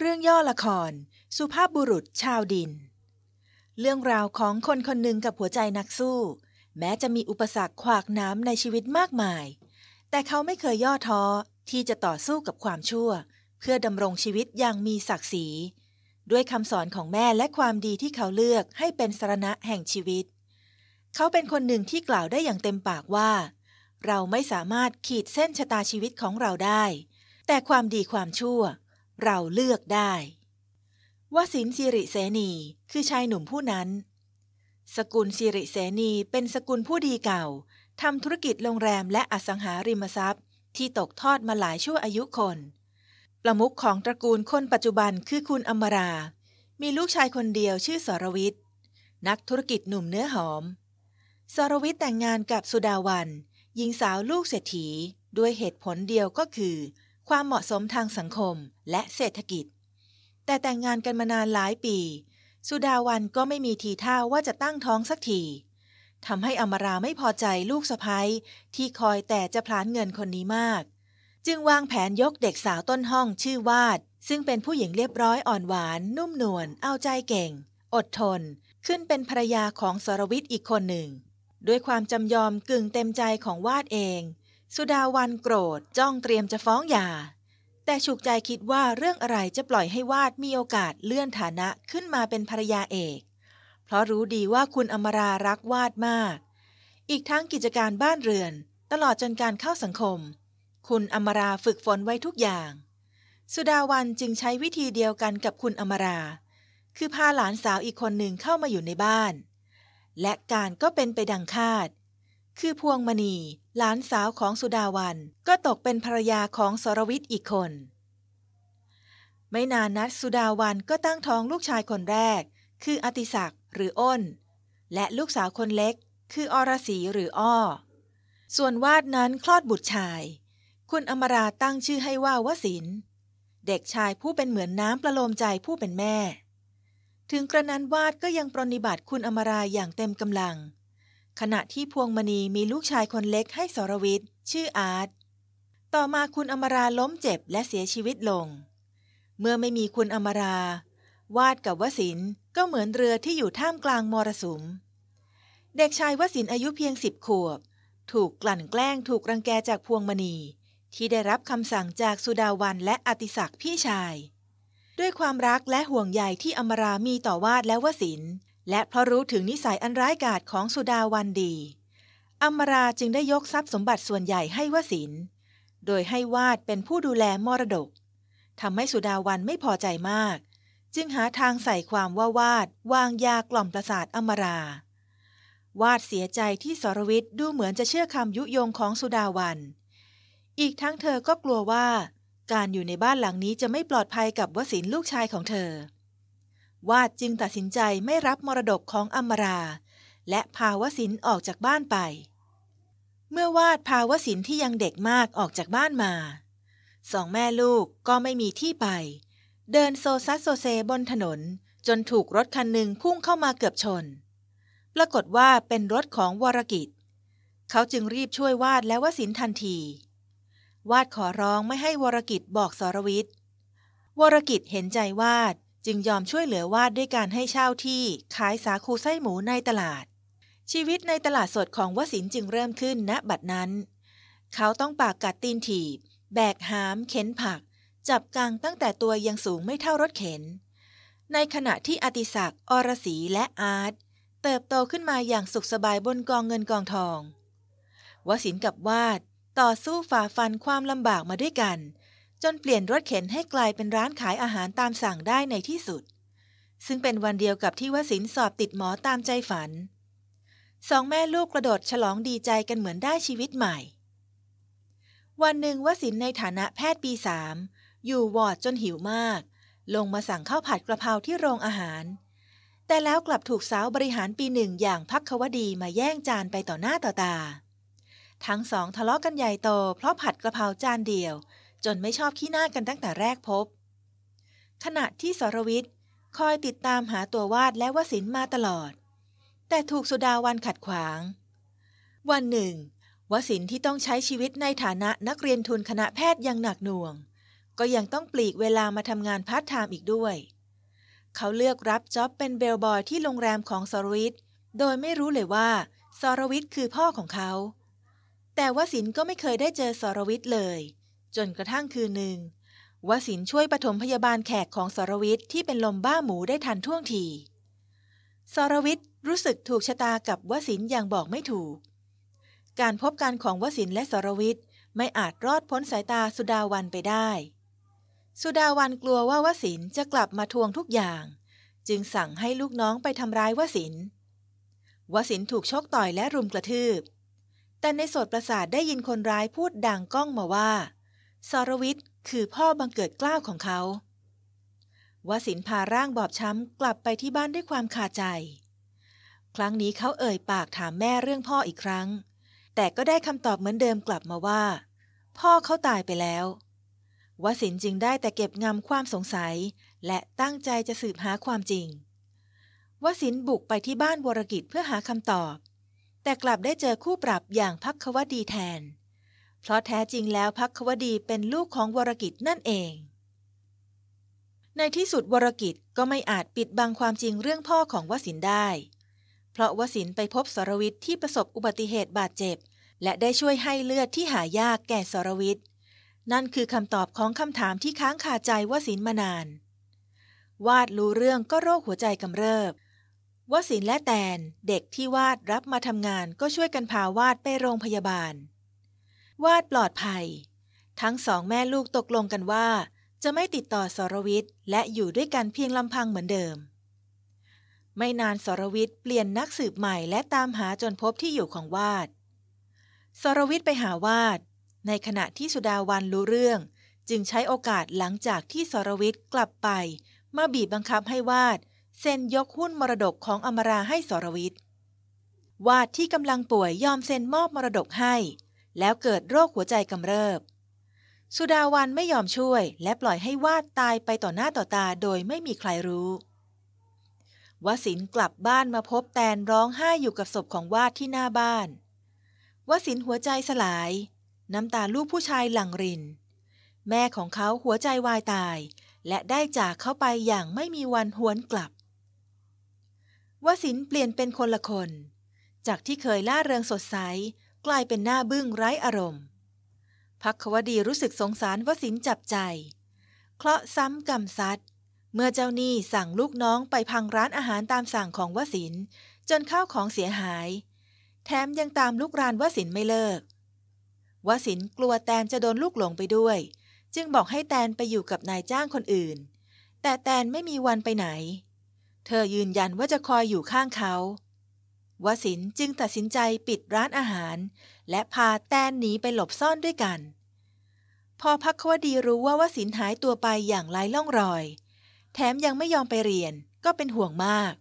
เรื่องย่อละคร สุภาพบุรุษชาวดิน เรื่องราวของคนคนหนึ่งกับหัวใจนักสู้ แม้จะมีอุปสรรคขวากน้ำในชีวิตมากมาย แต่เขาไม่เคยย่อท้อที่จะต่อสู้กับความชั่ว เพื่อดำรงชีวิตอย่างมีศักดิ์ศรี ด้วยคำสอนของแม่และความดีที่เขาเลือกให้เป็นสรณะแห่งชีวิต เขาเป็นคนหนึ่งที่กล่าวได้อย่างเต็มปากว่า เราไม่สามารถขีดเส้นชะตาชีวิตของเราได้ แต่ความดีความชั่วเราเลือกได้วสินสิริเสนีคือชายหนุ่มผู้นั้น สกุลสิริเสนีเป็นสกุลผู้ดีเก่าทำธุรกิจโรงแรมและอสังหาริมทรัพย์ ที่ตกทอดมาหลายชั่วอายุคน ประมุขของตระกูลคนปัจจุบันคือคุณอมรา มีลูกชายคนเดียวชื่อสรวิทย์นักธุรกิจหนุ่มเนื้อหอม สรวิทย์แต่งงานกับสุดาวันหญิงสาวลูกเศรษฐีด้วยเหตุผลเดียวก็คือความเหมาะสมทางสังคมและเศรษฐกิจ แต่แต่งงานกันมานานหลายปี สุดาวันก็ไม่มีทีท่าว่าจะตั้งท้องสักที ทำให้อมราไม่พอใจลูกสะพ้ยที่คอยแต่จะพลานเงินคนนี้มาก จึงวางแผนยกเด็กสาวต้นห้องชื่อวาด ซึ่งเป็นผู้หญิงเรียบร้อยอ่อนหวาน นุ่มนวลเอาใจเก่ง อดทน ขึ้นเป็นภรรยาของสรวิทย์อีกคนหนึ่ง ด้วยความจำยอมกึ่งเต็มใจของวาดเองสุดาวันโกรธจ้องเตรียมจะฟ้องหย่า แต่ฉุกใจคิดว่าเรื่องอะไรจะปล่อยให้วาดมีโอกาสเลื่อนฐานะขึ้นมาเป็นภรรยาเอก เพราะรู้ดีว่าคุณอมรารักวาดมาก อีกทั้งกิจการบ้านเรือน ตลอดจนการเข้าสังคม คุณอมราฝึกฝนไว้ทุกอย่าง สุดาวันจึงใช้วิธีเดียวกันกับคุณอมรา คือพาหลานสาวอีกคนหนึ่งเข้ามาอยู่ในบ้าน และการก็เป็นไปดังคาดคือพวงมณีหลานสาวของสุดาวันก็ตกเป็นภรรยาของสรวิทย์อีกคน ไม่นานนัดสุดาวันก็ตั้งท้องลูกชายคนแรก คืออติศักดิ์หรืออ้น และลูกสาวคนเล็ก คืออรศีหรืออ้อ ส่วนวาดนั้นคลอดบุตรชาย คุณอมราตั้งชื่อให้ว่าวสิน เด็กชายผู้เป็นเหมือนน้ำประโลมใจผู้เป็นแม่ ถึงกระนั้นวาดก็ยังปรนิบัติคุณอมราอย่างเต็มกำลังขณะที่พวงมณีมีลูกชายคนเล็กให้สรวิทย์ชื่ออาร์ตต่อมาคุณอมราล้มเจ็บและเสียชีวิตลง เมื่อไม่มีคุณอมรา วาดกับวสินก็เหมือนเรือที่อยู่ท่ามกลางมรสุมเด็กชายวสินอายุเพียงสิบขวบ ถูกกลั่นแกล้ง ถูกรังแกจากพวงมณี ที่ได้รับคำสั่งจากสุดาวันและอติศักดิ์พี่ชาย ด้วยความรักและห่วงใยที่อมรามีต่อวาดและวสินและเพราะรู้ถึงนิสัยอันร้ายกาจของสุดาวันดีอมราจึงได้ยกทรัพย์สมบัติส่วนใหญ่ให้วสิน โดยให้วาดเป็นผู้ดูแลมรดก ทำให้สุดาวันไม่พอใจมาก จึงหาทางใส่ความว่าวาด วางยากล่อมประสาทอมรา วาดเสียใจที่สรวิทย์ดูเหมือนจะเชื่อคำยุยงของสุดาวัน อีกทั้งเธอก็กลัวว่าการอยู่ในบ้านหลังนี้จะไม่ปลอดภัยกับวสินลูกชายของเธอวาดจึงตัดสินใจไม่รับมรดกของอมรา และพาวสินออกจากบ้านไป เมื่อวาดพาวสินที่ยังเด็กมากออกจากบ้านมา สองแม่ลูกก็ไม่มีที่ไป เดินโซซัสโซเซบนถนนจนถูกรถคันหนึ่งพุ่งเข้ามาเกือบชน ปรากฏว่าเป็นรถของวรกิจ เขาจึงรีบช่วยวาดและวสินทันที วาดขอร้องไม่ให้วรกิจบอก สรวิทย์วรกิจเห็นใจวาดจึงยอมช่วยเหลือวาดด้วยการให้เช่าที่ขายสาคูไส้หมูในตลาด ชีวิตในตลาดสดของวสินจึงเริ่มขึ้นณบัดนั้น เขาต้องปากกัดตีนถีบ แบกหามเข็นผัก จับกางตั้งแต่ตัวยังสูงไม่เท่ารถเข็น ในขณะที่อติศักดิ์อรศรีและอาร์ตเติบโตขึ้นมาอย่างสุขสบายบนกองเงินกองทองวสินกับวาดต่อสู้ฝ่าฟันความลำบากมาด้วยกันจนเปลี่ยนรถเข็นให้กลายเป็นร้านขายอาหารตามสั่งได้ในที่สุด ซึ่งเป็นวันเดียวกับที่วสินสอบติดหมอตามใจฝัน สองแม่ลูกกระโดดฉลองดีใจกันเหมือนได้ชีวิตใหม่ วันหนึ่งวสินในฐานะแพทย์ปีสามอยู่วอร์ดจนหิวมาก ลงมาสั่งข้าวผัดกระเพราที่โรงอาหาร แต่แล้วกลับถูกสาวบริหารปีหนึ่งอย่างพักควดีมาแย่งจานไปต่อหน้าต่อตา ทั้งสองทะเลาะกันใหญ่โต เพราะผัดกระเพราจานเดียวจนไม่ชอบขี้หน้ากันตั้งแต่แรกพบ ขณะที่สรวิทย์คอยติดตามหาตัววาดและวสินมาตลอด แต่ถูกสุดาวันขัดขวาง วันหนึ่ง วสินที่ต้องใช้ชีวิตในฐานะนักเรียนทุนคณะแพทย์อย่างหนักหน่วง ก็ยังต้องปลีกเวลามาทำงานพาร์ทไทม์อีกด้วย เขาเลือกรับจ็อบเป็นเบลบอยที่โรงแรมของสรวิทย์ โดยไม่รู้เลยว่าสรวิทย์คือพ่อของเขา แต่วสินก็ไม่เคยได้เจอสรวิทย์เลยจนกระทั่งคืนหนึ่ง วสินช่วยปฐมพยาบาลแขกของสรวิทย์ที่เป็นลมบ้าหมูได้ทันท่วงที สรวิทย์รู้สึกถูกชะตากับวสินอย่างบอกไม่ถูก การพบกันของวสินและสรวิทย์ไม่อาจรอดพ้นสายตาสุดาวันไปได้ สุดาวันกลัวว่าวสินจะกลับมาทวงทุกอย่าง จึงสั่งให้ลูกน้องไปทำร้ายวสินวสินถูกชกต่อยและรุมกระทืบ แต่ในโสดประสาทได้ยินคนร้ายพูดดังก้องมาว่าสรวิทย์คือพ่อบังเกิดกล้าวของเขา วสินพาร่างบอบช้ำกลับไปที่บ้านด้วยความคาใจ ครั้งนี้เขาเอ่ยปากถามแม่เรื่องพ่ออีกครั้ง แต่ก็ได้คำตอบเหมือนเดิมกลับมาว่า พ่อเขาตายไปแล้ววสินจึงได้แต่เก็บงำความสงสัย และตั้งใจจะสืบหาความจริงวสินบุกไปที่บ้านวรกิจเพื่อหาคำตอบ แต่กลับได้เจอคู่ปรับอย่างพักควดีแทนเพราะแท้จริงแล้วพักควดีเป็นลูกของวรกิจนั่นเอง ในที่สุดวรกิจก็ไม่อาจปิดบัง ความจริงเรื่องพ่อของวสินได้ เพราะวสินไปพบสรวิทย์ที่ประสบอุบัติเหตุบาดเจ็บ และได้ช่วยให้เลือดที่หายากแก่สรวิทย์นั่นคือคำตอบของคำถามที่ค้างคาใจวสินมานาน วาดรู้เรื่องก็โรคหัวใจกำเริบวสินและแตนเด็กที่วาดรับมาทำงานก็ช่วยกันพาวาดไปโรงพยาบาลวาดปลอดภัย ทั้งสองแม่ลูกตกลงกันว่า จะไม่ติดต่อสรวิทย์และอยู่ด้วยกันเพียงลำพังเหมือนเดิม ไม่นานสรวิทย์เปลี่ยนนักสืบใหม่และตามหาจนพบที่อยู่ของวาด สรวิทย์ไปหาวาด ในขณะที่สุดาวันรู้เรื่อง จึงใช้โอกาสหลังจากที่สรวิทย์กลับไป มาบีบบังคับให้วาด เซ็นยกหุ้นมรดกของอมราให้สรวิทย์วาดที่กำลังป่วยยอมเซ็นมอบมรดกให้แล้วเกิดโรคหัวใจกำเริบ สุดาวันไม่ยอมช่วย และปล่อยให้วาดตายไปต่อหน้าต่อตาโดยไม่มีใครรู้วสินกลับบ้านมาพบแตนร้องไห้อยู่กับศพของวาดที่หน้าบ้านวสินหัวใจสลาย น้ำตาลูกผู้ชายหลั่งริน แม่ของเขาหัวใจวายตาย และได้จากเขาไปอย่างไม่มีวันหวนกลับวสินเปลี่ยนเป็นคนละคน จากที่เคยล่าเริงสดใสกลายเป็นหน้าบึ้งไร้อารมณ์ พักควดีรู้สึกสงสารวสินจับใจ เคราะซ้ำ กำซัด เมื่อเจ้าหนี้สั่งลูกน้องไปพังร้านอาหารตามสั่งของวสินจนข้าวของเสียหาย แถมยังตามลูกรานวสินไม่เลิกวสินกลัวแตนจะโดนลูกหลงไปด้วย จึงบอกให้แตนไปอยู่กับนายจ้างคนอื่น แต่แตนไม่มีวันไปไหน เธอยืนยันว่าจะคอยอยู่ข้างเขาวสินจึงตัดสินใจปิดร้านอาหาร และพาแตนหนีไปหลบซ่อนด้วยกัน พอพักควดีรู้ว่าวสินหายตัวไปอย่างไร้ล่องรอย แถมยังไม่ยอมไปเรียนก็เป็นห่วงมาก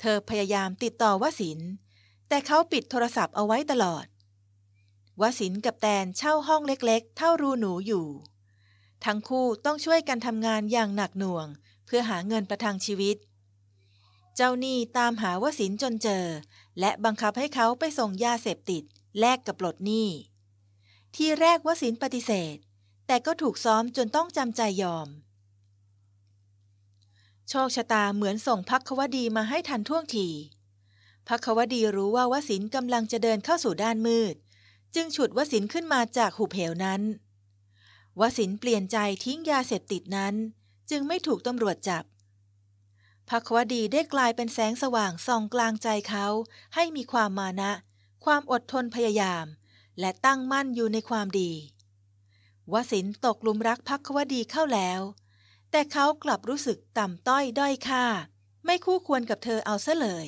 เธอพยายามติดต่อวสินแต่เขาปิดโทรศัพท์เอาไว้ตลอด วสินกับแตนเช่าห้องเล็ก ๆ เท่ารูหนูอยู่ ทั้งคู่ต้องช่วยกันทำงานอย่างหนักหน่วง เพื่อหาเงินประทังชีวิตเจ้าหนี้ตามหาวสินจนเจอและบังคับให้เขาไปส่งยาเสพติดแลกกับปลดหนี้ ทีแรกวสินปฏิเสธแต่ก็ถูกซ้อมจนต้องจำใจยอมโชคชะตาเหมือนส่งพักควดีมาให้ทันท่วงทีพักควดีรู้ว่าวสินกำลังจะเดินเข้าสู่ด้านมืดจึงฉุดวสินขึ้นมาจากหุบเหวนั้นวสินเปลี่ยนใจทิ้งยาเสพติดนั้นจึงไม่ถูกตำรวจจับภักวดีได้กลายเป็นแสงสว่างส่องกลางใจเขาให้มีความมานะ ความอดทนพยายาม และตั้งมั่นอยู่ในความดีวสินตกลุมรักภักวดีเข้าแล้ว แต่เขากลับรู้สึกต่ำต้อยด้อยค่า ไม่คู่ควรกับเธอเอาซะเลย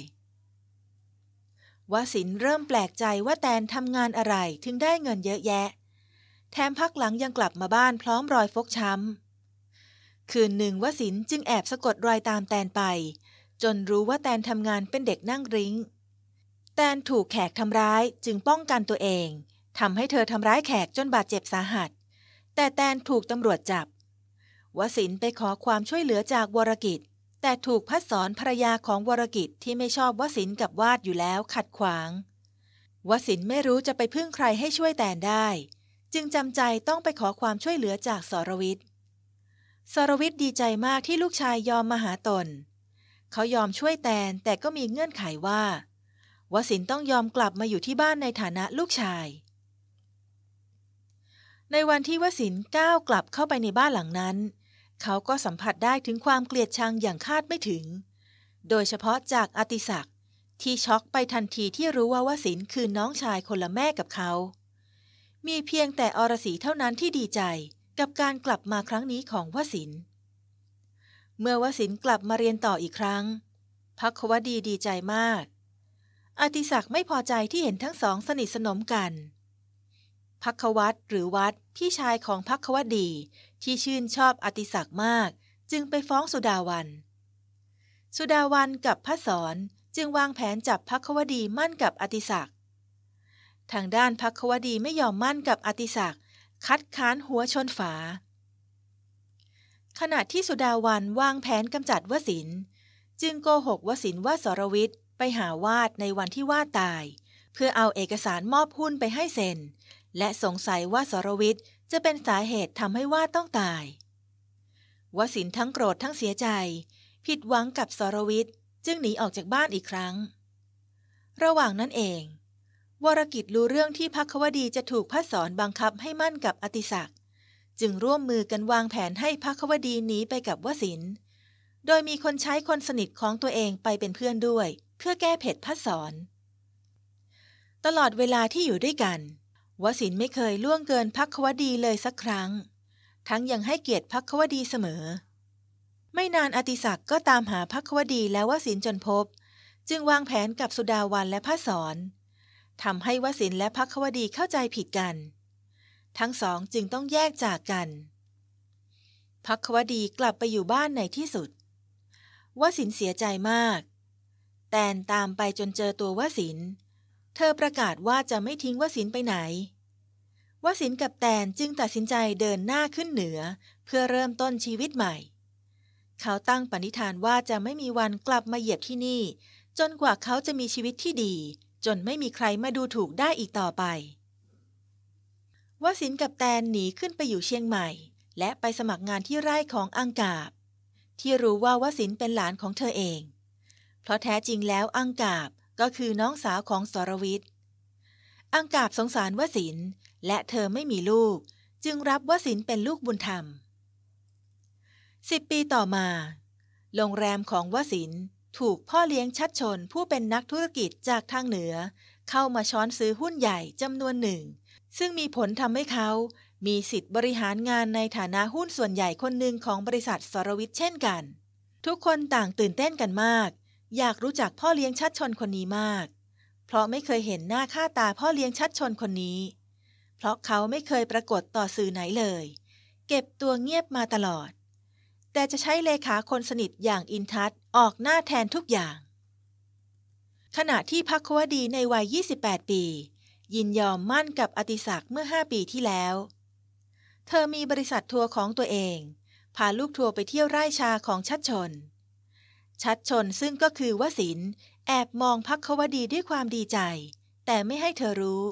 วสินเริ่มแปลกใจว่าแตนทำงานอะไร ถึงได้เงินเยอะแยะแถมพักหลังยังกลับมาบ้านพร้อมรอยฟกช้ำคืนหนึ่งวสินจึงแอบสะกดรอยตามแตนไป จนรู้ว่าแตนทำงานเป็นเด็กนั่งริง้ง แตนถูกแขกทำร้ายจึงป้องกันตัวเองทำให้เธอทำร้ายแขกจนบาดเจ็บสาหัส แต่แตนถูกตำรวจจับ วสินไปขอความช่วยเหลือจากวรกิจ แต่ถูกพัดสอนภรรยาของวรกิจที่ไม่ชอบวสินกับวาดอยู่แล้วขัดขวางวสินไม่รู้จะไปพึ่งใครให้ช่วยแตนได้ จึงจำใจต้องไปขอความช่วยเหลือจากสรวิทย์สรวิทย์ดีใจมากที่ลูกชายยอมมาหาตน เขายอมช่วยแตนแต่ก็มีเงื่อนไขว่าวสินต้องยอมกลับมาอยู่ที่บ้านในฐานะลูกชาย ในวันที่วสินก้าวกลับเข้าไปในบ้านหลังนั้น เขาก็สัมผัสได้ถึงความเกลียดชังอย่างคาดไม่ถึง โดยเฉพาะจากอติศักดิ์ที่ช็อกไปทันทีที่รู้ว่าวสินคือน้องชายคนละแม่กับเขา มีเพียงแต่อรสีเท่านั้นที่ดีใจกับการกลับมาครั้งนี้ของวสินเมื่อวสินกลับมาเรียนต่ออีกครั้ง พักควดีดีใจมาก อติศักไม่พอใจที่เห็นทั้งสองสนิทสนมกัน พักวัตหรือวัดพี่ชายของพักวดีที่ชื่นชอบอติศักมากจึงไปฟ้องสุดาวัน สุดาวันกับพระสอนจึงวางแผนจับพักวดีมั่นกับอติศักทางด้านพักวดีไม่ยอมมั่นกับอติศักคัดค้านหัวชนฝา ขณะที่สุดาวันวางแผนกำจัดวสินจึงโกหกวสินว่าสรวิทย์ไปหาวาดในวันที่วาดตาย เพื่อเอาเอกสารมอบหุ้นไปให้เซ็น และสงสัยว่าสรวิทย์จะเป็นสาเหตุทำให้วาดต้องตายวสินทั้งโกรธทั้งเสียใจ ผิดหวังกับสรวิทย์จึงหนีออกจากบ้านอีกครั้ง ระหว่างนั้นเองวรกิจรู้เรื่องที่พักวดีจะถูกพระสอนบังคับให้มั่นกับอติศักดิ์จึงร่วมมือกันวางแผนให้พักวดีหนีไปกับวสินโดยมีคนใช้คนสนิทของตัวเองไปเป็นเพื่อนด้วย เพื่อแก้เผ็ดพระสอน ตลอดเวลาที่อยู่ด้วยกัน วสินไม่เคยล่วงเกินพักวดีเลยสักครั้ง ทั้งยังให้เกียรติพักวดีเสมอ ไม่นานอติศักดิ์ก็ตามหาพักวดีแล้ววสินจนพบ จึงวางแผนกับสุดาวันและพระสอนทำให้วสินและพักควดีเข้าใจผิดกัน ทั้งสองจึงต้องแยกจากกัน พักควดีกลับไปอยู่บ้านในที่สุดวสินเสียใจมาก แตนตามไปจนเจอตัววสิน เธอประกาศว่าจะไม่ทิ้งวสินไปไหนวสินกับแตนจึงตัดสินใจเดินหน้าขึ้นเหนือ เพื่อเริ่มต้นชีวิตใหม่ เขาตั้งปณิธานว่าจะไม่มีวันกลับมาเหยียบที่นี่ จนกว่าเขาจะมีชีวิตที่ดีจนไม่มีใครมาดูถูกได้อีกต่อไปวสินกับแตนหนีขึ้นไปอยู่เชียงใหม่ และไปสมัครงานที่ไร่ของอังกาบ ที่รู้ว่าวสินเป็นหลานของเธอเอง เพราะแท้จริงแล้วอังกาบก็คือน้องสาวของสรวิทย์อังกาบสงสารวสินและเธอไม่มีลูก จึงรับวสินเป็นลูกบุญธรรมสิบปีต่อมา โรงแรมของวสินถูกพ่อเลี้ยงชัดชนผู้เป็นนักธุรกิจจากทางเหนือ เข้ามาช้อนซื้อหุ้นใหญ่จำนวนหนึ่ง ซึ่งมีผลทำให้เขา มีสิทธิ์บริหารงานในฐานะหุ้นส่วนใหญ่คนหนึ่งของบริษัทสรวิทเช่นกัน ทุกคนต่างตื่นเต้นกันมาก อยากรู้จักพ่อเลี้ยงชัดชนคนนี้มาก เพราะไม่เคยเห็นหน้าค่าตาพ่อเลี้ยงชัดชนคนนี้ เพราะเขาไม่เคยปรากฏต่อสื่อไหนเลย เก็บตัวเงียบมาตลอด แต่จะใช้เลขาคนสนิทอย่างอินทัศน์ออกหน้าแทนทุกอย่าง ขณะที่พักควดีในวัย 28 ปี ยินยอมมั่นกับอติศักดิ์เมื่อ 5 ปีที่แล้ว เธอมีบริษัททัวร์ของตัวเอง พาลูกทัวร์ไปเที่ยวไร่ชาของชัดชน ชัดชนซึ่งก็คือวสิน แอบมองพักควดีด้วยความดีใจ แต่ไม่ให้เธอรู้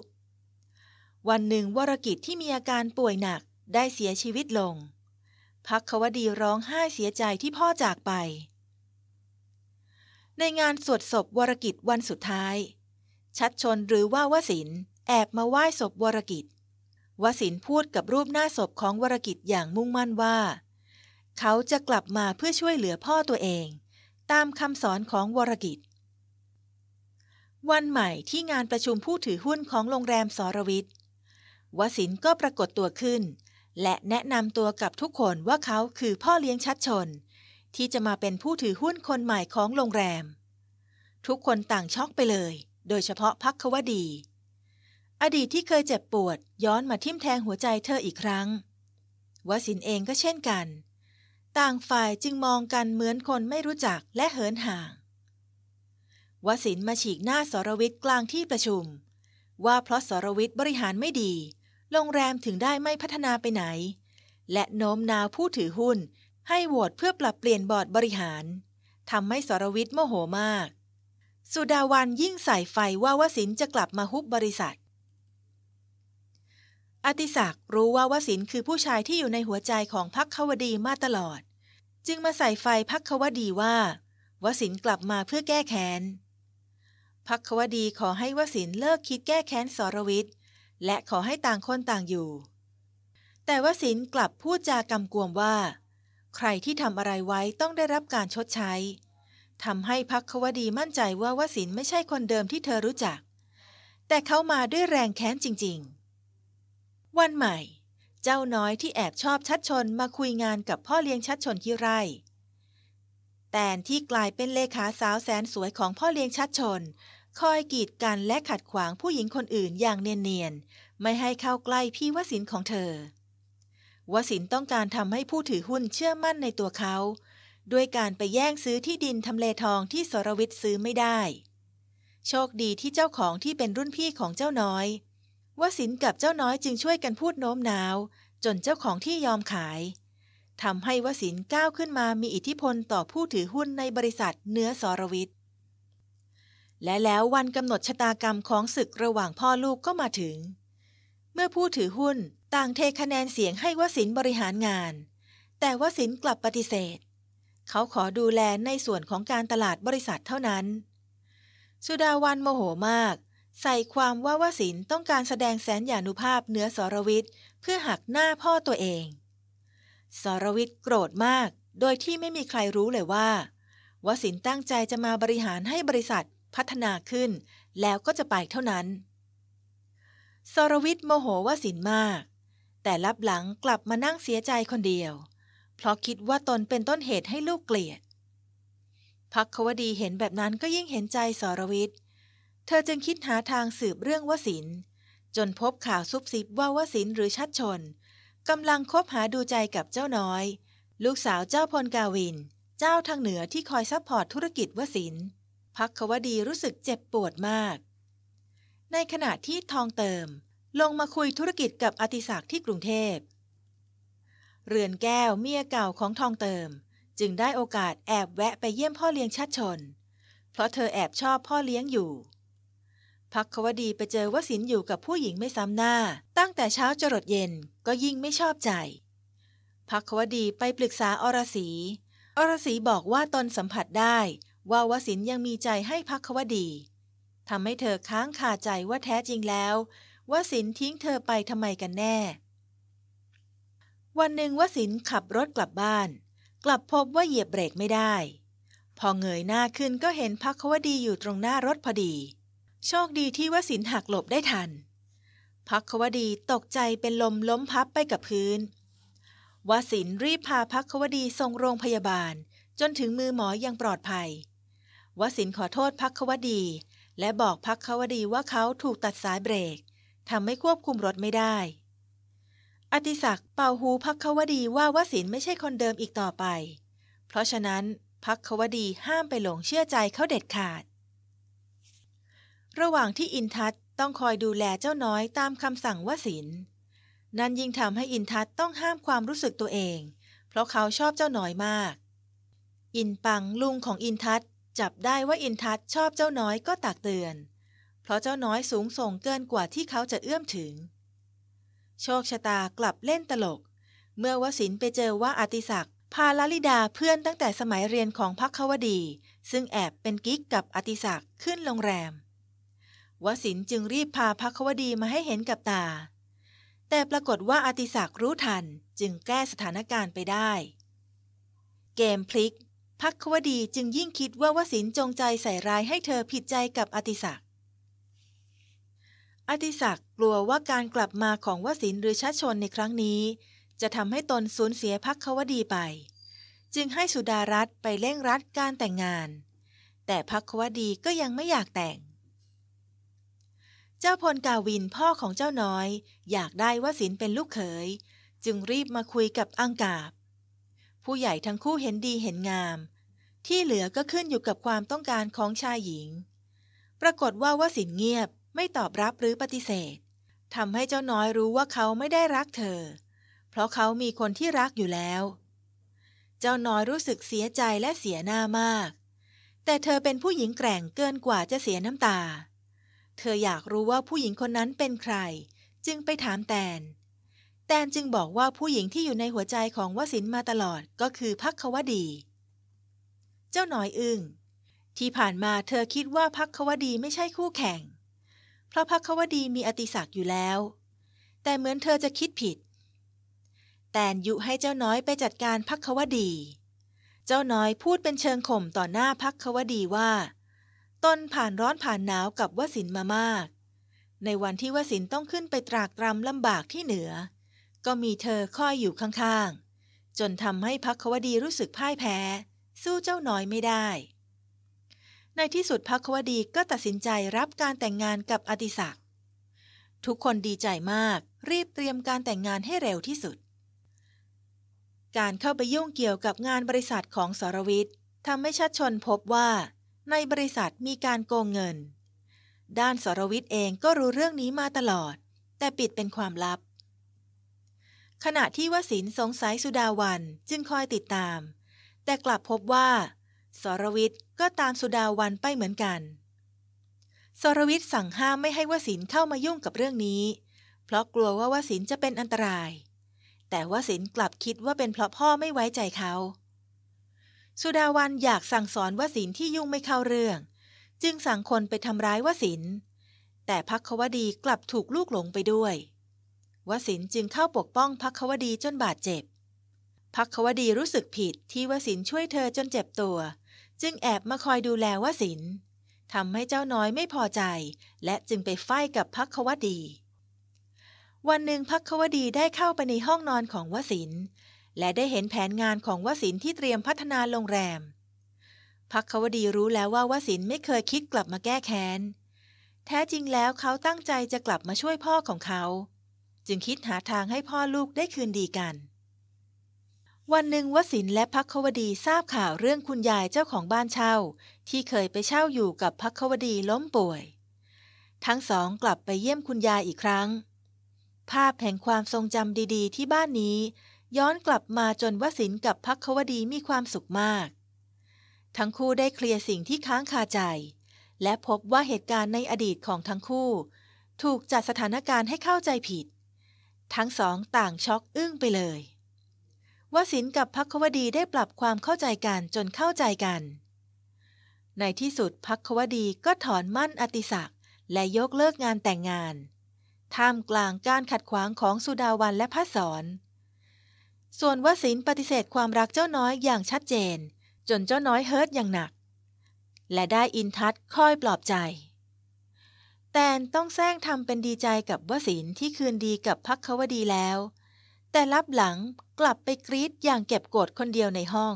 วันหนึ่งวรกิจที่มีอาการป่วยหนักได้เสียชีวิตลงพักควดีร้องไห้เสียใจที่พ่อจากไปในงานสวดศพวรกิจวันสุดท้าย ชัดชนหรือว่าวสินแอบมาไหว้ศพวรกิจวสินพูดกับรูปหน้าศพของวรกิจอย่างมุ่งมั่นว่า เขาจะกลับมาเพื่อช่วยเหลือพ่อตัวเอง ตามคำสอนของวรกิจ วันใหม่ที่งานประชุมผู้ถือหุ้นของโรงแรมสรวิทย์วสินก็ปรากฏตัวขึ้น และแนะนำตัวกับทุกคนว่าเขาคือพ่อเลี้ยงชัดชนที่จะมาเป็นผู้ถือหุ้นคนใหม่ของโรงแรม ทุกคนต่างช็อกไปเลย โดยเฉพาะพักควดี อดีตที่เคยเจ็บปวดย้อนมาทิ่มแทงหัวใจเธออีกครั้งวสินเองก็เช่นกัน ต่างฝ่ายจึงมองกันเหมือนคนไม่รู้จักและเหินห่างวสินมาฉีกหน้าสรวิทย์กลางที่ประชุม ว่าเพราะสรวิทย์บริหารไม่ดี โรงแรมถึงได้ไม่พัฒนาไปไหน และโน้มน้าวผู้ถือหุ้นให้โหวตเพื่อปรับเปลี่ยนบอร์ดบริหารทำให้สรวิทย์โมโหมาก สุดาวันยิ่งใส่ไฟว่าวสิน จะกลับมาฮุบบริษัท อติศักรู้ว่าวสิน คือผู้ชายที่อยู่ในหัวใจของพักขวดีมาตลอด จึงมาใส่ไฟพักขวดีว่าวสิน กลับมาเพื่อแก้แค้นพักขวดีขอให้วสิน เลิกคิดแก้แค้นสรวิทย์และขอให้ต่างคนต่างอยู่ แต่วสินกลับพูดจากำกวมว่าใครที่ทำอะไรไว้ต้องได้รับการชดใช้ทำให้พักควดีมั่นใจว่าวสินไม่ใช่คนเดิมที่เธอรู้จัก แต่เขามาด้วยแรงแค้นจริง ๆ วันใหม่ เจ้าน้อยที่แอบชอบชัดชนมาคุยงานกับพ่อเลี้ยงชัดชนที่ไร่ แต่ที่กลายเป็นเลขาสาวแสนสวยของพ่อเลี้ยงชัดชน คอยกีดกันและขัดขวางผู้หญิงคนอื่นอย่างเนียนๆไม่ให้เข้าใกล้พี่วสินของเธอวสินต้องการทำให้ผู้ถือหุ้นเชื่อมั่นในตัวเขา ด้วยการไปแย่งซื้อที่ดินทำเลทองที่สรวิทย์ซื้อไม่ได้ โชคดีที่เจ้าของที่เป็นรุ่นพี่ของเจ้าน้อย วสินกับเจ้าน้อยจึงช่วยกันพูดโน้มน้าว จนเจ้าของที่ยอมขายทำให้วสินก้าวขึ้นมามีอิทธิพลต่อผู้ถือหุ้นในบริษัทเนื้อสรวิทย์และแล้ววันกำหนดชะตากรรมของศึกระหว่างพ่อลูกก็มาถึงเมื่อผู้ถือหุ้นต่างเทคะแนนเสียงให้วสินบริหารงาน แต่วสินกลับปฏิเสธ เขาขอดูแลในส่วนของการตลาดบริษัทเท่านั้น สุดาวันโมโหมาก ใส่ความว่าวสินต้องการแสดงแสนยานุภาพเหนือสรวิทย์เพื่อหักหน้าพ่อตัวเอง สรวิทย์โกรธมาก โดยที่ไม่มีใครรู้เลยว่าวสินตั้งใจจะมาบริหารให้บริษัทพัฒนาขึ้น แล้วก็จะไปเท่านั้นสรวิทย์โมโหว่าสินมาก แต่รับหลังกลับมานั่งเสียใจคนเดียว เพราะคิดว่าตนเป็นต้นเหตุให้ลูกเกลียด พักควดีเห็นแบบนั้นก็ยิ่งเห็นใจสรวิทย์เธอจึงคิดหาทางสืบเรื่องวสินจนพบข่าวซุบซิบว่าวสินหรือชัดชนกำลังคบหาดูใจกับเจ้าน้อย ลูกสาวเจ้าพลกาวิน เจ้าทางเหนือที่คอยซัพพอร์ตธุรกิจวสินพักควดีรู้สึกเจ็บปวดมากในขณะที่ทองเติม ลงมาคุยธุรกิจกับอติศักดิ์ที่กรุงเทพ เรือนแก้วเมียเก่าของทองเติม จึงได้โอกาสแอบแวะไปเยี่ยมพ่อเลี้ยงชัดชน เพราะเธอแอบชอบพ่อเลี้ยงอยู่ พักควดีไปเจอวสินอยู่กับผู้หญิงไม่ซ้ำหน้าตั้งแต่เช้าจรดเย็นก็ยิ่งไม่ชอบใจ พักควดีไปปรึกษาอรสีอรสีบอกว่าตนสัมผัสได้ว่าวสินยังมีใจให้พักควดีทำให้เธอค้างคาใจว่าแท้จริงแล้วว่าสินทิ้งเธอไปทำไมกันแน่ วันหนึ่งว่าสินขับรถกลับบ้าน กลับพบว่าเหยียบเบรกไม่ได้ พอเงยหน้าขึ้นก็เห็นพักควดีอยู่ตรงหน้ารถพอดีโชคดีที่ว่าสินหักหลบได้ทันพักควดีตกใจเป็นลมล้มพับไปกับพื้นวสินรีบพาพักควดีส่งโรงพยาบาล จนถึงมือหมอยังปลอดภัยวสินขอโทษพักควดีและบอกพักาวดีว่าเขาถูกตัดสายเบรกทำให้ควบคุมรถไม่ได้ อติศักดิ์เป่าหูพักควดีว่าวสินไม่ใช่คนเดิมอีกต่อไป เพราะฉะนั้นพักควดีห้ามไปหลงเชื่อใจเขาเด็ดขาด ระหว่างที่อินทัศต้องคอยดูแลเจ้าน้อยตามคำสั่งวสินนั้นยิ่งทำให้อินทัศต้องห้ามความรู้สึกตัวเอง เพราะเขาชอบเจ้าน้อยมาก อินปังลุงของอินทัศจับได้ว่าอินทัศชอบเจ้าน้อยก็ตักเตือน เพราะเจ้าน้อยสูงส่งเกินกว่าที่เขาจะเอื้อมถึง โชคชะตากลับเล่นตลก เมื่อวสินไปเจอว่าอาติศักพาลลิดาเพื่อนตั้งแต่สมัยเรียนของพักควดี ซึ่งแอบเป็นกิ๊กกับอติศักขึ้นโรงแรม วสินจึงรีบพาพักควดีมาให้เห็นกับตา แต่ปรากฏว่าอติศักรู้ทันจึงแก้สถานการณ์ไปได้ เกมพลิกพักควดีจึงยิ่งคิดว่าวสินจงใจใส่ร้ายให้เธอผิดใจกับอติศักดิ์ อติศักดิ์กลัวว่าการกลับมาของวสินหรือชัชชนในครั้งนี้ จะทำให้ตนสูญเสียพักควดีไป จึงให้สุดารัตน์ไปเร่งรัดการแต่งงาน แต่พักควดีก็ยังไม่อยากแต่ง เจ้าพลกาวินพ่อของเจ้าน้อย อยากได้วสินเป็นลูกเขยจึงรีบมาคุยกับอังกาบ ผู้ใหญ่ทั้งคู่เห็นดีเห็นงามที่เหลือก็ขึ้นอยู่กับความต้องการของชายหญิง ปรากฏว่าวสินเงียบไม่ตอบรับหรือปฏิเสธทำให้เจ้าน้อยรู้ว่าเขาไม่ได้รักเธอ เพราะเขามีคนที่รักอยู่แล้ว เจ้าน้อยรู้สึกเสียใจและเสียหน้ามาก แต่เธอเป็นผู้หญิงแกร่งเกินกว่าจะเสียน้ำตา เธออยากรู้ว่าผู้หญิงคนนั้นเป็นใคร จึงไปถามแตนแตนจึงบอกว่าผู้หญิงที่อยู่ในหัวใจของวสินมาตลอดก็คือพักควดีเจ้าหน่อยอึง้งที่ผ่านมาเธอคิดว่าพักควดีไม่ใช่คู่แข่ง เพราะพักควดีมีอติศักดิ์อยู่แล้ว แต่เหมือนเธอจะคิดผิด แตนยุให้เจ้าน้อยไปจัดการพักควดี เจ้าน้อยพูดเป็นเชิงข่มต่อหน้าพักควดีว่าตนผ่านร้อนผ่านหนาวกับวสินมามาก ในวันที่วสินต้องขึ้นไปตรากตรำลำบากที่เหนือ ก็มีเธอคอยอยู่ข้างๆจนทำให้พักควดีรู้สึกพ่ายแพ้สู้เจ้าน้อยไม่ได้ ในที่สุดพักวดีก็ตัดสินใจรับการแต่งงานกับอติศักดิ์ทุกคนดีใจมากรีบเตรียมการแต่งงานให้เร็วที่สุด การเข้าไปยุ่งเกี่ยวกับงานบริษัทของสรวิทย์ทำให้ชัดชนพบว่า ในบริษัทมีการโกงเงิน ด้านสรวิทย์เองก็รู้เรื่องนี้มาตลอด แต่ปิดเป็นความลับ ขณะที่วสินสงสัยสุดาวันจึงคอยติดตามแต่กลับพบว่าสรวิทย์ก็ตามสุดาวันไปเหมือนกัน สรวิทย์สั่งห้ามไม่ให้วสินเข้ามายุ่งกับเรื่องนี้ เพราะกลัวว่าวสินจะเป็นอันตราย แต่วสินกลับคิดว่าเป็นเพราะพ่อไม่ไว้ใจเขา สุดาวันอยากสั่งสอนวสินที่ยุ่งไม่เข้าเรื่อง จึงสั่งคนไปทำร้ายวสินแต่พักควดีกลับถูกลูกหลงไปด้วยวสินจึงเข้าปกป้องพักควดีจนบาดเจ็บพักควดีรู้สึกผิดที่วสินช่วยเธอจนเจ็บตัว จึงแอบมาคอยดูแลวสินทำให้เจ้าน้อยไม่พอใจ และจึงไปไฟกับพักควดี วันหนึ่งพักควดีได้เข้าไปในห้องนอนของวสินและได้เห็นแผนงานของวสินที่เตรียมพัฒนาโรงแรมพักควดีรู้แล้วว่าวสินไม่เคยคิดกลับมาแก้แค้น แท้จริงแล้วเขาตั้งใจจะกลับมาช่วยพ่อของเขา จึงคิดหาทางให้พ่อลูกได้คืนดีกันวันหนึ่งวสินและพักควดีทราบข่าวเรื่องคุณยายเจ้าของบ้านเช่า ที่เคยไปเช่าอยู่กับพักควดีล้มป่วย ทั้งสองกลับไปเยี่ยมคุณยายอีกครั้ง ภาพแห่งความทรงจำดีๆที่บ้านนี้ ย้อนกลับมาจนวสินกับพักควดีมีความสุขมาก ทั้งคู่ได้เคลียร์สิ่งที่ค้างคาใจ และพบว่าเหตุการณ์ในอดีตของทั้งคู่ ถูกจัดสถานการณ์ให้เข้าใจผิด ทั้งสองต่างช็อกอึ้งไปเลยวสินกับพักควดีได้ปรับความเข้าใจกันจนเข้าใจกัน ในที่สุดพักควดีก็ถอนมั่นอติศักด์และยกเลิกงานแต่งงานท่ามกลางการขัดขวางของสุดาวันและพระสอน ส่วนวสินปฏิเสธความรักเจ้าน้อยอย่างชัดเจน จนเจ้าน้อยเฮิร์ตอย่างหนัก และได้อินทัศคอยปลอบใจ แตนต้องแซงทำเป็นดีใจกับวสินที่คืนดีกับพักควดีแล้วแต่รับหลังกลับไปกรีดอย่างเก็บกดคนเดียวในห้อง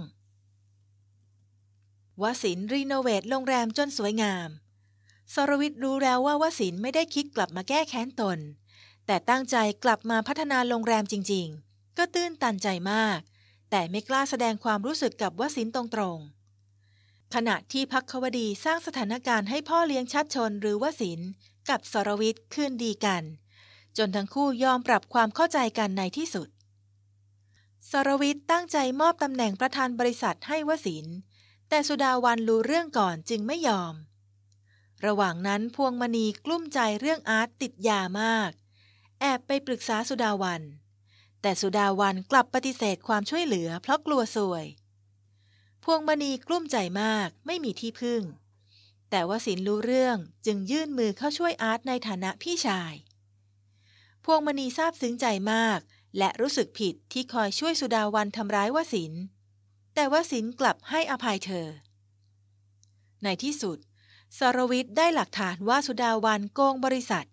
วสิน รีโนเวทโรงแรมจนสวยงาม สรวิทย์รู้แล้วว่าวสิน ไม่ได้คิดกลับมาแก้แค้นตน แต่ตั้งใจกลับมาพัฒนาโรงแรมจริงๆ ก็ตื้นตันใจมาก แต่ไม่กล้าแสดงความรู้สึกกับวสินตรงๆ ขณะที่พักควดีสร้างสถานการณ์ให้พ่อเลี้ยงชัดชนหรือวสินกับสรวิทย์คืนดีกันจนทั้งคู่ยอมปรับความเข้าใจกันในที่สุด สรวิทย์ตั้งใจมอบตำแหน่งประธานบริษัทให้วสินแต่สุดาวันรู้เรื่องก่อนจึงไม่ยอม ระหว่างนั้นพวงมณีกลุ้มใจเรื่องอาร์ตติดยามาก แอบไปปรึกษาสุดาวัน แต่สุดาวันกลับปฏิเสธความช่วยเหลือเพราะกลัวสวย พวงมณีกลุ้มใจมากไม่มีที่พึ่ง แต่วสินรู้เรื่องจึงยื่นมือเข้าช่วยอาร์ตในฐานะพี่ชายพวงมณีซาบซึ้งใจมาก และรู้สึกผิดที่คอยช่วยสุดาวันทำร้ายวสิน แต่วสินกลับให้อภัยเธอ ในที่สุด สรวิทย์ได้หลักฐานว่าสุดาวันโกงบริษัท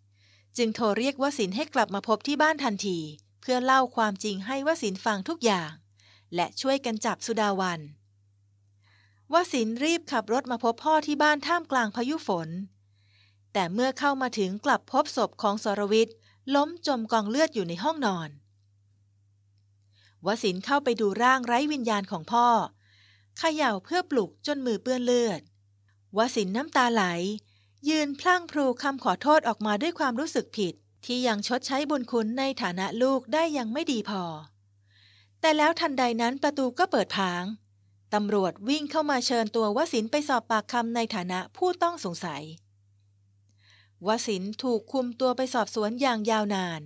จึงโทรเรียกวสินให้กลับมาพบที่บ้านทันที เพื่อเล่าความจริงให้วสินฟังทุกอย่าง และช่วยกันจับสุดาวันวสินรีบขับรถมาพบพ่อที่บ้านท่ามกลางพายุฝน แต่เมื่อเข้ามาถึงกลับพบศพของสรวิทย์ล้มจมกองเลือดอยู่ในห้องนอนวสินเข้าไปดูร่างไร้วิญญาณของพ่อ ขย่าเพื่อปลุกจนมือเปื้อนเลือดวสินน้ำตาไหล ยืนพลังพลูคำขอโทษออกมาด้วยความรู้สึกผิด ที่ยังชดใช้บุญคุณในฐานะลูกได้ยังไม่ดีพอ แต่แล้วทันใดนั้นประตูก็เปิดผาง ตำรวจวิ่งเข้ามาเชิญตัววสินไปสอบปากคำในฐานะผู้ต้องสงสัยวสินถูกคุมตัวไปสอบสวนอย่างยาวนาน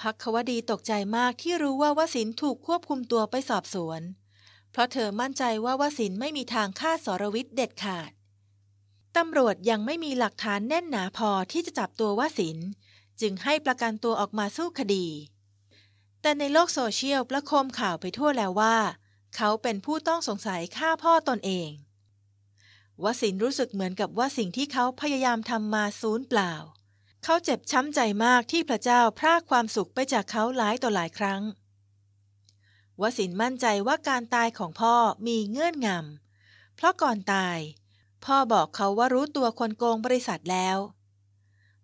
พักควดีตกใจมากที่รู้ว่าวสินถูกควบคุมตัวไปสอบสวน เพราะเธอมั่นใจว่าวสินไม่มีทางฆ่าสรวิทย์เด็ดขาด ตำรวจยังไม่มีหลักฐานแน่นหนาพอที่จะจับตัววสินจึงให้ประกันตัวออกมาสู้คดี แต่ในโลกโซเชียลประโคมข่าวไปทั่วแล้วว่า เขาเป็นผู้ต้องสงสัยฆ่าพ่อตอนเองวสินรู้สึกเหมือนกับว่าสิ่งที่เขาพยายามทำมาสูญเปล่า เขาเจ็บช้ำใจมากที่พระเจ้าพรากความสุขไปจากเขาหลายต่อหลายครั้ง วสินมั่นใจว่าการตายของพ่อมีเงื่อนงำ เพราะก่อนตาย พ่อบอกเขาว่ารู้ตัวคนโกงบริษัทแล้ว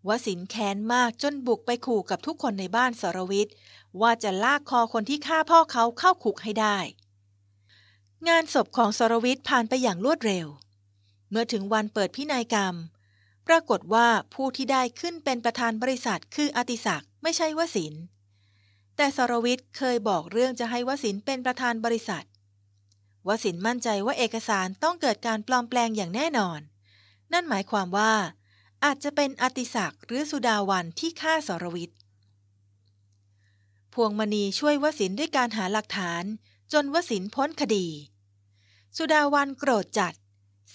วสินแค้นมากจนบุกไปขู่กับทุกคนในบ้านสรวิทย์ว่าจะลากคอคนที่ฆ่าพ่อเขาเข้าขุกให้ได้ งานศพของสรวิทย์ผ่านไปอย่างรวดเร็วเมื่อถึงวันเปิดพินัยกรรม ปรากฏว่าผู้ที่ได้ขึ้นเป็นประธานบริษัทคืออติศักดิ์ไม่ใช่วสินแต่สรวิทย์เคยบอกเรื่องจะให้วสินเป็นประธานบริษัทวสินมั่นใจว่าเอกสารต้องเกิดการปลอมแปลงอย่างแน่นอน นั่นหมายความว่า อาจจะเป็นอติศักดิ์หรือสุดาวันที่ฆ่าสรวิทย์พวงมณีช่วยวสินด้วยการหาหลักฐาน จนวสินพ้นคดี สุดาวันโกรธจัด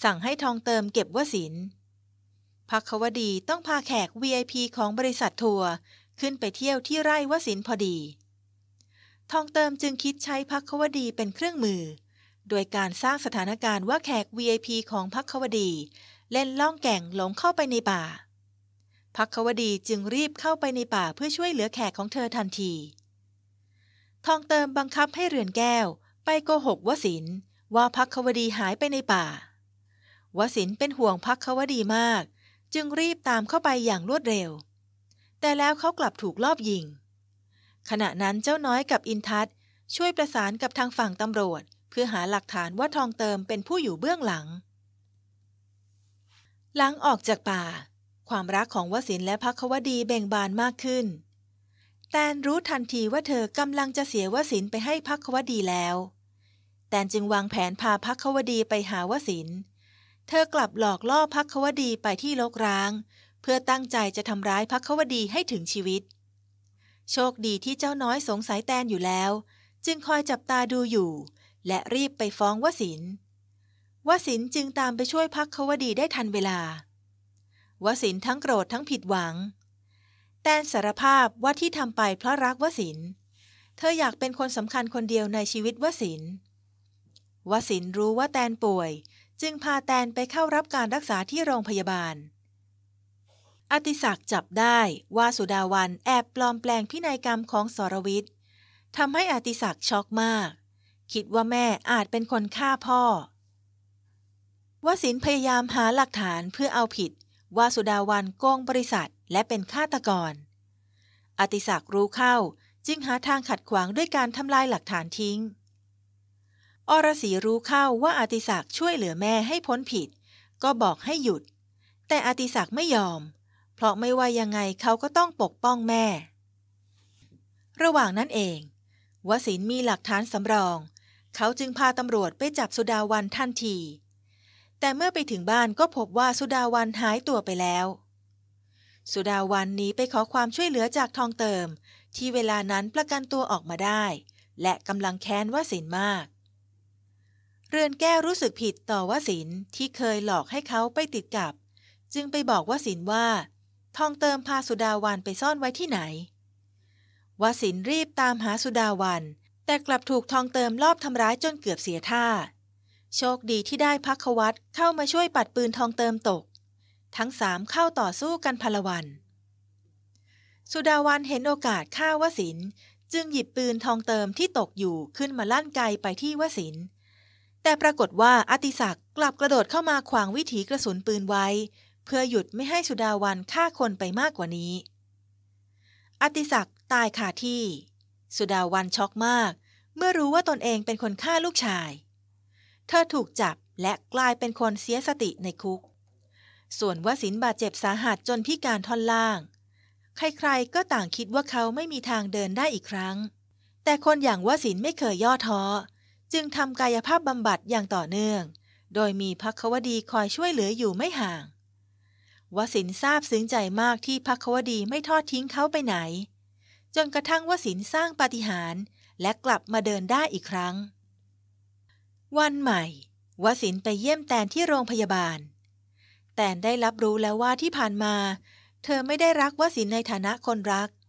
สั่งให้ทองเติมเก็บวสินพักควดีต้องพาแขก VIP ของบริษัททัวร์ขึ้นไปเที่ยวที่ไร่วสินพอดี ทองเติมจึงคิดใช้พักควดีเป็นเครื่องมือ โดยการสร้างสถานการณ์ว่าแขก VIP ของพักควดีเล่นล่องแก่งหลงเข้าไปในป่า พักควดีจึงรีบเข้าไปในป่าเพื่อช่วยเหลือแขกของเธอทันที ทองเติมบังคับให้เรือนแก้ว ไปโกหกวสินว่าพักควดีหายไปในป่าวสินเป็นห่วงพักควดีมาก จึงรีบตามเข้าไปอย่างรวดเร็ว แต่แล้วเขากลับถูกลอบยิง ขณะนั้นเจ้าน้อยกับอินทัศช่วยประสานกับทางฝั่งตำรวจ เพื่อหาหลักฐานว่าทองเติมเป็นผู้อยู่เบื้องหลัง หลังออกจากป่า ความรักของวสินและพักควดีเบ่งบานมากขึ้น แตนรู้ทันทีว่าเธอกำลังจะเสียวสินไปให้พักควดีแล้ว แตนจึงวางแผนพาพักควดีไปหาวสินเธอกลับหลอกล่อพักควดีไปที่โลกร้าง เพื่อตั้งใจจะทำร้ายพักควดีให้ถึงชีวิต โชคดีที่เจ้าน้อยสงสัยแตนอยู่แล้ว จึงคอยจับตาดูอยู่ และรีบไปฟ้องวสินวสินจึงตามไปช่วยพักควดีได้ทันเวลาวสินทั้งโกรธทั้งผิดหวัง แตนสารภาพว่าที่ทำไปเพราะรักวสินเธออยากเป็นคนสำคัญคนเดียวในชีวิตวสินวสินรู้ว่าแตนป่วยจึงพาแตนไปเข้ารับการรักษาที่โรงพยาบาล อติศักดิ์จับได้ว่าสุดาวันแอบปลอมแปลงพินัยกรรมของสรวิทย์ทำให้อติศักดิ์ช็อกมาก คิดว่าแม่อาจเป็นคนฆ่าพ่อวสินพยายามหาหลักฐานเพื่อเอาผิด ว่าสุดาวันโกงบริษัท และเป็นฆาตกร อติศักดิ์รู้เข้า จึงหาทางขัดขวางด้วยการทำลายหลักฐานทิ้งอรสีรู้เข้าว่าอาติศักช่วยเหลือแม่ให้พ้นผิด ก็บอกให้หยุด แต่อาติศักไม่ยอม เพราะไม่ว่ายังไงเขาก็ต้องปกป้องแม่ ระหว่างนั้นเองวสินมีหลักฐานสำรอง เขาจึงพาตำรวจไปจับสุดาวันทันที แต่เมื่อไปถึงบ้านก็พบว่าสุดาวันหายตัวไปแล้ว สุดาวันหนีไปขอความช่วยเหลือจากทองเติมที่เวลานั้นประกันตัวออกมาได้ และกำลังแค้นวสินมากเรือนแก้วรู้สึกผิดต่อวสินที่เคยหลอกให้เขาไปติดกับ จึงไปบอกวสินว่า ทองเติมพาสุดาวันไปซ่อนไว้ที่ไหนวสินรีบตามหาสุดาวันแต่กลับถูกทองเติมลอบทำร้ายจนเกือบเสียท่า โชคดีที่ได้พักควัตเข้ามาช่วยปัดปืนทองเติมตก ทั้งสามเข้าต่อสู้กันพลวัน สุดาวันเห็นโอกาสฆ่าวสินจึงหยิบปืนทองเติมที่ตกอยู่ขึ้นมาลั่นไกไปที่วสินแต่ปรากฏว่าอติศักดิ์กลับกระโดดเข้ามาขวางวิถีกระสุนปืนไว้ เพื่อหยุดไม่ให้สุดาวันฆ่าคนไปมากกว่านี้ อติศักดิ์ตายคาที่ สุดาวันช็อกมาก เมื่อรู้ว่าตนเองเป็นคนฆ่าลูกชาย เธอถูกจับและกลายเป็นคนเสียสติในคุก ส่วนวสินบาดเจ็บสาหัสจนพิการท่อนล่าง ใครๆก็ต่างคิดว่าเขาไม่มีทางเดินได้อีกครั้ง แต่คนอย่างวสินไม่เคยย่อท้อจึงทำกายภาพบำบัดอย่างต่อเนื่อง โดยมีพักวดีคอยช่วยเหลืออยู่ไม่ห่าง วสินทราบซึ้งใจมากที่พักวดีไม่ทอดทิ้งเขาไปไหน จนกระทั่งวสินสร้างปาฏิหาริย์และกลับมาเดินได้อีกครั้ง วันใหม่ วสินไปเยี่ยมแตนที่โรงพยาบาล แตนได้รับรู้แล้วว่าที่ผ่านมา เธอไม่ได้รักวสินในฐานะคนรักเ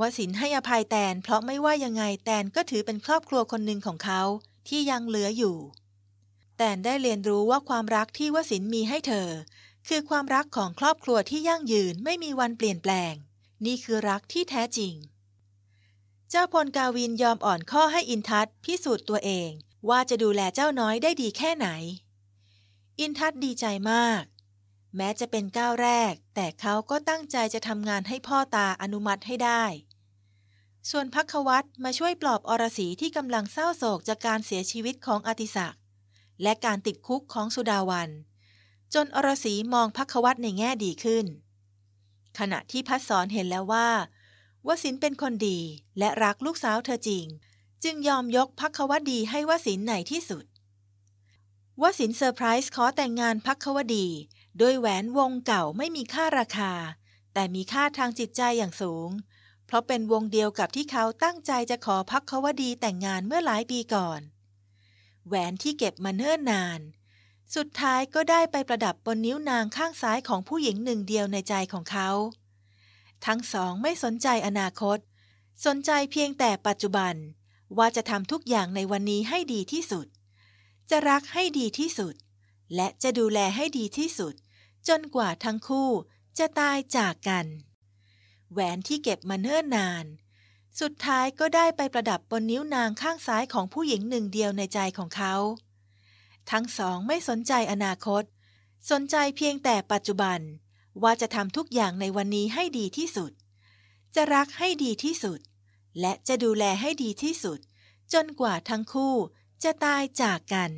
วสินให้อภัยแตนเพราะไม่ว่ายังไงแตนก็ถือเป็นครอบครัวคนหนึ่งของเขาที่ยังเหลืออยู่แตนได้เรียนรู้ว่าความรักที่วสินมีให้เธอ คือความรักของครอบครัวที่ยั่งยืนไม่มีวันเปลี่ยนแปลง นี่คือรักที่แท้จริง เจ้าพลกาวินยอมอ่อนข้อให้อินทัศพิสูจน์ตัวเอง ว่าจะดูแลเจ้าน้อยได้ดีแค่ไหน อินทัศดีใจมากแม้จะเป็นก้าวแรก แต่เขาก็ตั้งใจจะทำงานให้พ่อตาอนุมัติให้ได้ ส่วนพักวัตมาช่วยปลอบอรสีที่กำลังเศร้าโศกจากการเสียชีวิตของอติศักด์และการติดคุกของสุดาวัน จนอรสีมองพักวัตในแง่ดีขึ้น ขณะที่พัดสอนเห็นแล้วว่าวสินเป็นคนดีและรักลูกสาวเธอจริง จึงยอมยกพักวัดีให้วสินในที่สุดวสินเซอร์ไพรส์ขอแต่งงานพักวัดีโดยแหวนวงเก่าไม่มีค่าราคา แต่มีค่าทางจิตใจอย่างสูง เพราะเป็นวงเดียวกับที่เขาตั้งใจจะขอพักควดีแต่งงานเมื่อหลายปีก่อน แหวนที่เก็บมาเนิ่นนาน สุดท้ายก็ได้ไปประดับบนนิ้วนางข้างซ้ายของผู้หญิงหนึ่งเดียวในใจของเขา ทั้งสองไม่สนใจอนาคต สนใจเพียงแต่ปัจจุบันว่าจะทำทุกอย่างในวันนี้ให้ดีที่สุด จะรักให้ดีที่สุด และจะดูแลให้ดีที่สุดจนกว่าทั้งคู่จะตายจากกัน แหวนที่เก็บมาเนิ่นนาน สุดท้ายก็ได้ไปประดับบนนิ้วนางข้างซ้ายของผู้หญิงหนึ่งเดียวในใจของเขา ทั้งสองไม่สนใจอนาคต สนใจเพียงแต่ปัจจุบันว่าจะทำทุกอย่างในวันนี้ให้ดีที่สุด จะรักให้ดีที่สุด และจะดูแลให้ดีที่สุด จนกว่าทั้งคู่ จะตายจากกัน